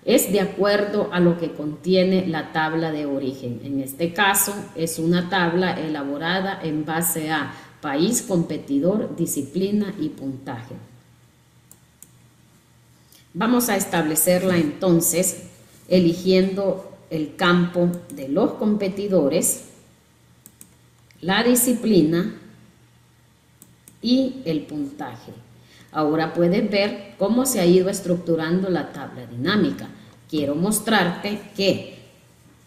es de acuerdo a lo que contiene la tabla de origen. En este caso, es una tabla elaborada en base a país, competidor, disciplina y puntaje. Vamos a establecerla entonces eligiendo el campo de los competidores, la disciplina, y el puntaje. Ahora puedes ver cómo se ha ido estructurando la tabla dinámica. Quiero mostrarte que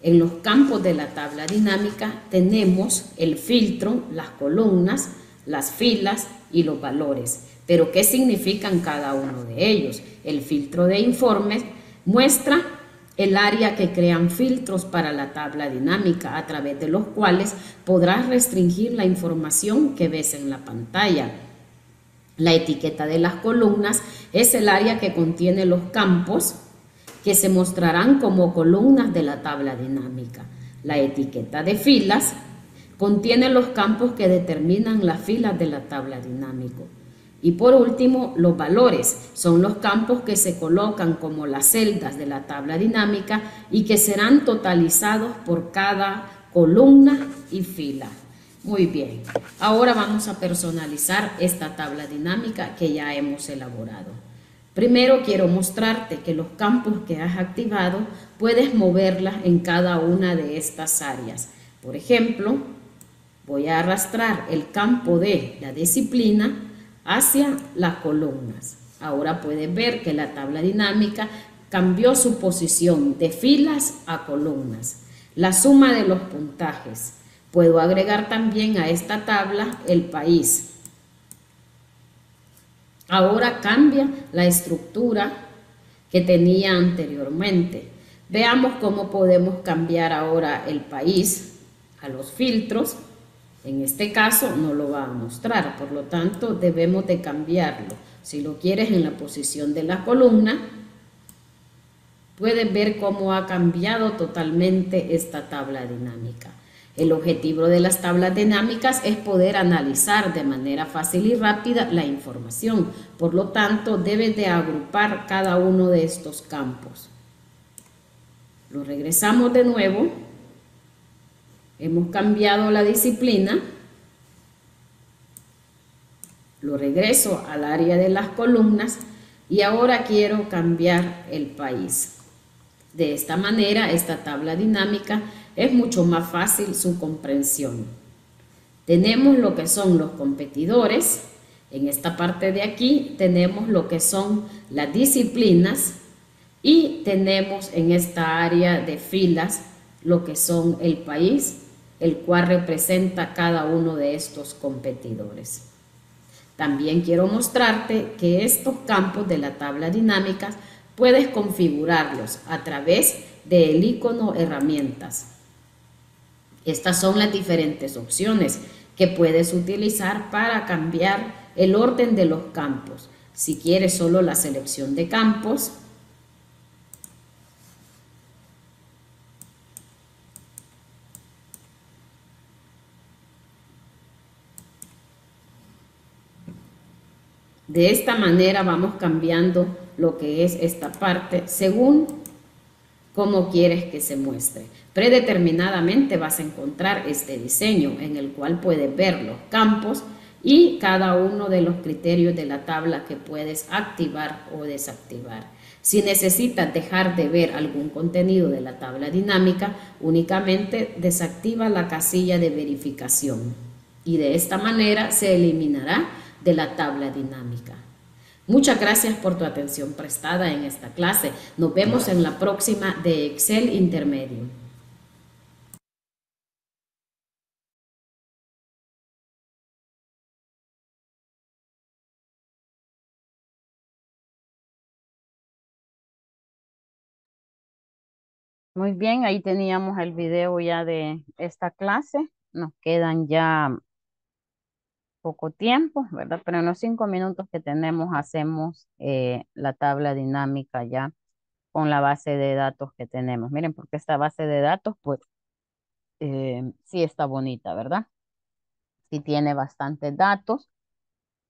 en los campos de la tabla dinámica tenemos el filtro, las columnas, las filas y los valores. Pero, ¿qué significan cada uno de ellos? El filtro de informes muestra el área que crean filtros para la tabla dinámica a través de los cuales podrás restringir la información que ves en la pantalla. La etiqueta de las columnas es el área que contiene los campos que se mostrarán como columnas de la tabla dinámica. La etiqueta de filas contiene los campos que determinan las filas de la tabla dinámica. Y por último, los valores son los campos que se colocan como las celdas de la tabla dinámica y que serán totalizados por cada columna y fila. Muy bien, ahora vamos a personalizar esta tabla dinámica que ya hemos elaborado. Primero quiero mostrarte que los campos que has activado puedes moverlas en cada una de estas áreas. Por ejemplo, voy a arrastrar el campo de la disciplina hacia las columnas. Ahora puedes ver que la tabla dinámica cambió su posición de filas a columnas. La suma de los puntajes. Puedo agregar también a esta tabla el país. Ahora cambia la estructura que tenía anteriormente. Veamos cómo podemos cambiar ahora el país a los filtros en este caso no lo va a mostrar, por lo tanto debemos de cambiarlo. Si lo quieres en la posición de la columna, puedes ver cómo ha cambiado totalmente esta tabla dinámica. El objetivo de las tablas dinámicas es poder analizar de manera fácil y rápida la información. Por lo tanto, debes de agrupar cada uno de estos campos. Lo regresamos de nuevo. Hemos cambiado la disciplina. Lo regreso al área de las columnas y ahora quiero cambiar el país. De esta manera, esta tabla dinámica es mucho más fácil su comprensión. Tenemos lo que son los competidores. En esta parte de aquí tenemos lo que son las disciplinas y tenemos en esta área de filas lo que son el país el cual representa cada uno de estos competidores. También quiero mostrarte que estos campos de la tabla dinámica puedes configurarlos a través del icono herramientas. Estas son las diferentes opciones que puedes utilizar para cambiar el orden de los campos. Si quieres solo la selección de campos, De esta manera vamos cambiando lo que es esta parte según cómo quieres que se muestre. Predeterminadamente vas a encontrar este diseño en el cual puedes ver los campos y cada uno de los criterios de la tabla que puedes activar o desactivar. Si necesitas dejar de ver algún contenido de la tabla dinámica, únicamente desactiva la casilla de verificación y de esta manera se eliminará de la tabla dinámica. Muchas gracias por tu atención prestada en esta clase. Nos vemos en la próxima de Excel Intermedio. Muy bien, ahí teníamos el video ya de esta clase. Nos quedan ya poco tiempo, ¿verdad? Pero en los cinco minutos que tenemos hacemos eh, la tabla dinámica ya con la base de datos que tenemos. Miren, porque esta base de datos, pues, eh, sí está bonita, ¿verdad? Sí tiene bastantes datos.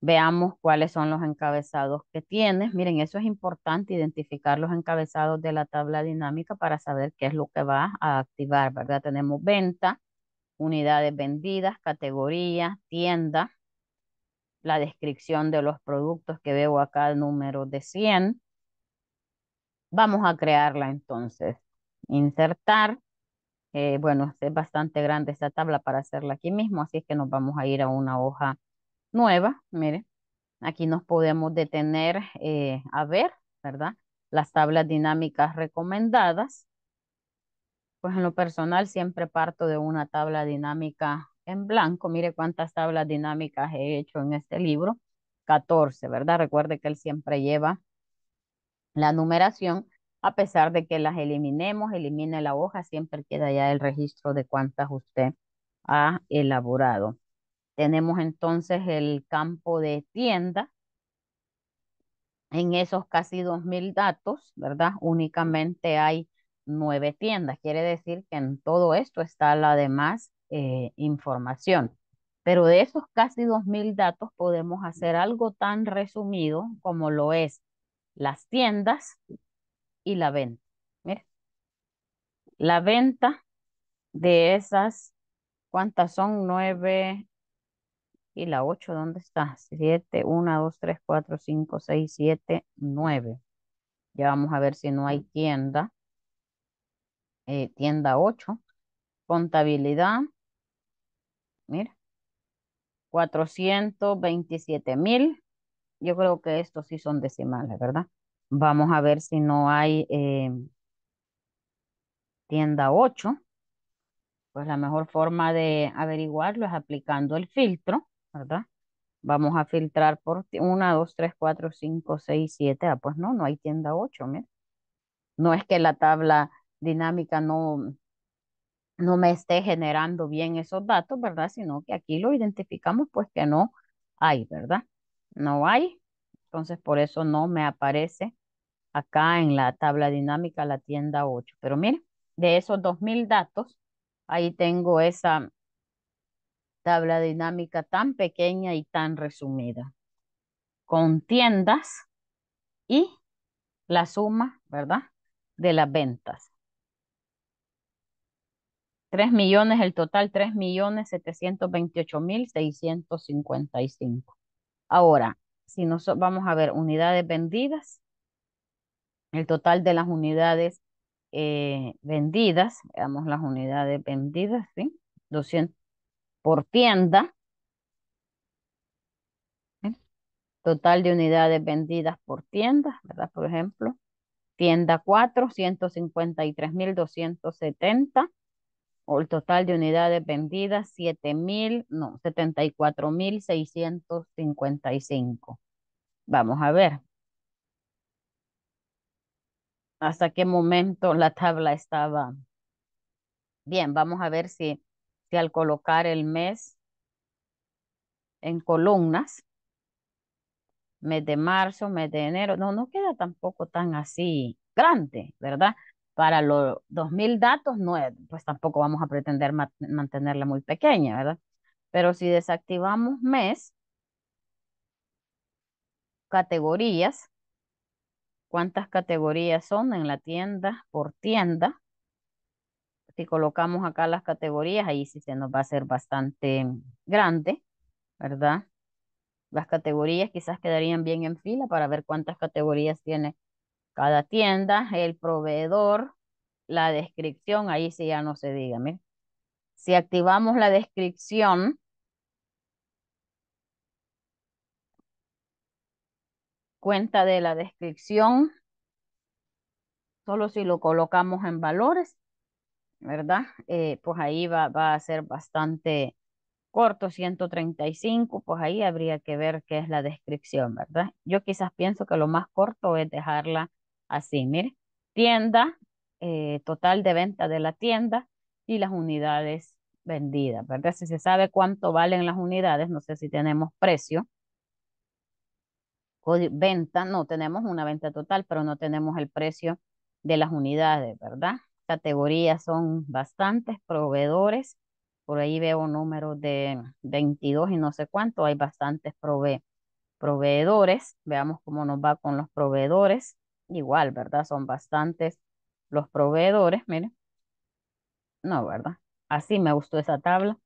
Veamos cuáles son los encabezados que tiene. Miren, eso es importante, identificar los encabezados de la tabla dinámica para saber qué es lo que va a activar, ¿verdad? Tenemos venta, unidades vendidas, categoría, tienda, la descripción de los productos que veo acá, el número de 100. Vamos a crearla entonces. Insertar. Eh, bueno, es bastante grande esta tabla para hacerla aquí mismo, así es que nos vamos a ir a una hoja nueva. Mire, aquí nos podemos detener eh, a ver, ¿verdad? Las tablas dinámicas recomendadas. Pues en lo personal siempre parto de una tabla dinámica en blanco. Mire cuántas tablas dinámicas he hecho en este libro. 14, ¿verdad? Recuerde que él siempre lleva la numeración. A pesar de que las eliminemos, elimine la hoja, siempre queda ya el registro de cuántas usted ha elaborado. Tenemos entonces el campo de tienda. En esos casi 2.000 datos, ¿verdad? Únicamente hay nueve tiendas. Quiere decir que en todo esto está la demás eh, información. Pero de esos casi 2.000 datos podemos hacer algo tan resumido como lo es las tiendas y la venta. la venta de esas, ¿cuántas son? 9 y la 8, ¿dónde está? 7, 1, 2, 3, 4, 5, 6, 7, 9. Ya vamos a ver si no hay tienda. Eh, tienda 8. Contabilidad. Mira. 427 mil. Yo creo que estos sí son decimales, ¿verdad? Vamos a ver si no hay eh, tienda 8. Pues la mejor forma de averiguarlo es aplicando el filtro, ¿verdad? Vamos a filtrar por 1, 2, 3, 4, 5, 6, 7. Ah, pues no, no hay tienda 8, mira. No es que la tabla dinámica no, no me esté generando bien esos datos, ¿verdad? Sino que aquí lo identificamos pues que no hay, ¿verdad? No hay. Entonces por eso no me aparece acá en la tabla dinámica la tienda 8. Pero miren, de esos 2000 datos, ahí tengo esa tabla dinámica tan pequeña y tan resumida. Con tiendas y la suma, ¿verdad? De las ventas. 3 millones, el total 3 millones 728 mil 655. Ahora, si nosotros vamos a ver unidades vendidas, el total de las unidades eh, vendidas, veamos las unidades vendidas, ¿sí? 200 por tienda. Total de unidades vendidas por tienda, ¿verdad? Por ejemplo, tienda 4, 153.270 o el total de unidades vendidas, 7.000, no, 74.655. Vamos a ver hasta qué momento la tabla estaba. Bien, vamos a ver si, si al colocar el mes en columnas, mes de marzo, mes de enero, no, no queda tampoco tan así grande, ¿verdad? para los 2.000 datos, no, pues tampoco vamos a pretender mantenerla muy pequeña, ¿verdad? Pero si desactivamos mes, categorías, cuántas categorías son en la tienda por tienda, si colocamos acá las categorías, ahí sí se nos va a hacer bastante grande, ¿verdad? Las categorías quizás quedarían bien en fila para ver cuántas categorías tiene cada tienda, el proveedor, la descripción, ahí sí ya no se diga, Si activamos la descripción, cuenta de la descripción, solo si lo colocamos en valores, ¿verdad? Eh, pues ahí va, va a ser bastante corto, 135, pues ahí habría que ver qué es la descripción, ¿verdad? Yo quizás pienso que lo más corto es dejarla Así, mire. Tienda, eh, total de venta de la tienda y las unidades vendidas, ¿verdad? Si se sabe cuánto valen las unidades, no sé si tenemos precio. Venta, no, tenemos una venta total, pero no tenemos el precio de las unidades, ¿verdad? Categorías son bastantes, proveedores, por ahí veo números de 22 y no sé cuánto, hay bastantes prove proveedores, veamos cómo nos va con los proveedores. Igual, ¿verdad? Son bastantes los proveedores, miren. No, ¿verdad? Así me gustó esa tabla.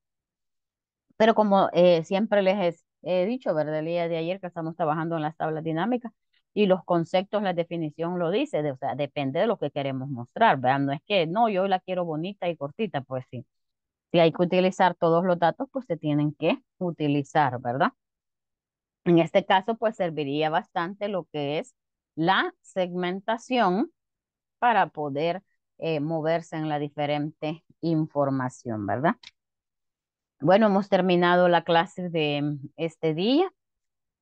Pero como eh, siempre les he, dicho, ¿verdad? El día de ayer que estamos trabajando en las tablas dinámicas y los conceptos, la definición lo dice, o sea, depende de lo que queremos mostrar, ¿verdad? No es que, no, yo la quiero bonita y cortita, pues sí. Si hay que utilizar todos los datos, pues se tienen que utilizar, ¿verdad? En este caso, pues serviría bastante lo que es la segmentación para poder eh, moverse en la diferente información, ¿verdad? Bueno, hemos terminado la clase de este día.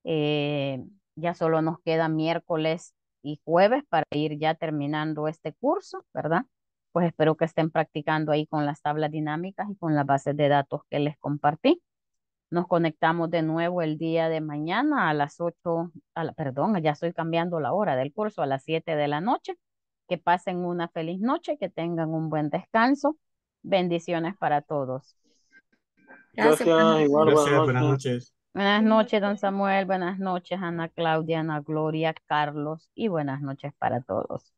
Eh, ya solo nos queda miércoles y jueves para ir ya terminando este curso, ¿verdad? Pues espero que estén practicando ahí con las tablas dinámicas y con las bases de datos que les compartí. Nos conectamos de nuevo el día de mañana a las ocho, a la, perdón, ya estoy cambiando la hora del curso, a las siete de la noche. Que pasen una feliz noche, que tengan un buen descanso. Bendiciones para todos. Gracias, buenas, noches. Buenas noches, don Samuel. Buenas noches, Ana Claudia, Ana Gloria, Carlos. Y buenas noches para todos.